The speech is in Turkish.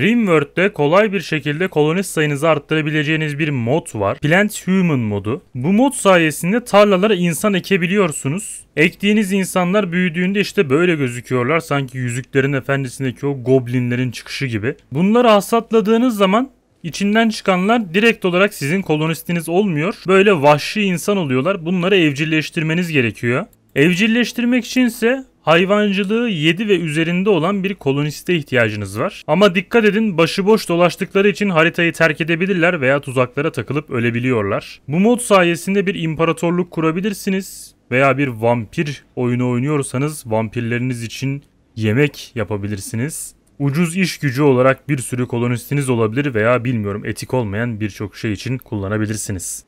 Rimworld'de kolay bir şekilde kolonist sayınızı arttırabileceğiniz bir mod var. Plant Human modu. Bu mod sayesinde tarlalara insan ekebiliyorsunuz. Ektiğiniz insanlar büyüdüğünde işte böyle gözüküyorlar. Sanki Yüzüklerin Efendisi'ndeki o goblinlerin çıkışı gibi. Bunları hasatladığınız zaman içinden çıkanlar direkt olarak sizin kolonistiniz olmuyor. Böyle vahşi insan oluyorlar. Bunları evcilleştirmeniz gerekiyor. Evcilleştirmek içinse hayvancılığı 7 ve üzerinde olan bir koloniste ihtiyacınız var. Ama dikkat edin başıboş dolaştıkları için haritayı terk edebilirler veya tuzaklara takılıp ölebiliyorlar. Bu mod sayesinde bir imparatorluk kurabilirsiniz veya bir vampir oyunu oynuyorsanız vampirleriniz için yemek yapabilirsiniz. Ucuz iş gücü olarak bir sürü kolonistiniz olabilir veya bilmiyorum etik olmayan birçok şey için kullanabilirsiniz.